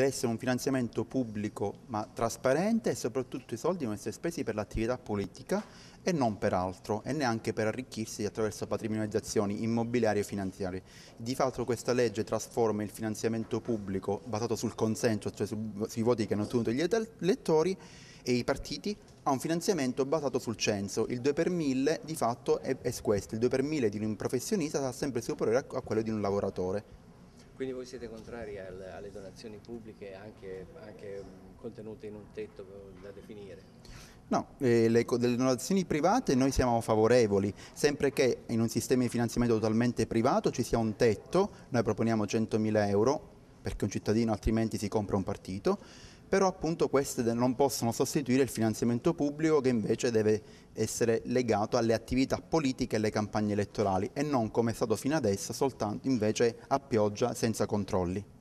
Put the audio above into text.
deve essere un finanziamento pubblico ma trasparente e soprattutto i soldi devono essere spesi per l'attività politica e non per altro e neanche per arricchirsi attraverso patrimonializzazioni immobiliari e finanziarie. Di fatto questa legge trasforma il finanziamento pubblico basato sul consenso, cioè sui voti che hanno ottenuto gli elettori e i partiti a un finanziamento basato sul censo. Il 2 per 1000 di fatto è, è questo, il 2 per 1000 di un professionista sarà sempre superiore a quello di un lavoratore. Quindi voi siete contrari al, alle donazioni pubbliche anche, anche, contenute in un tetto da definire? No, eh, le, delle donazioni private noi siamo favorevoli, sempre che in un sistema di finanziamento totalmente privato ci sia un tetto, noi proponiamo 100.000 euro perché un cittadino altrimenti si compra un partito, però appunto queste non possono sostituire il finanziamento pubblico che invece deve essere legato alle attività politiche e alle campagne elettorali e non come è stato fino adesso soltanto invece a pioggia senza controlli.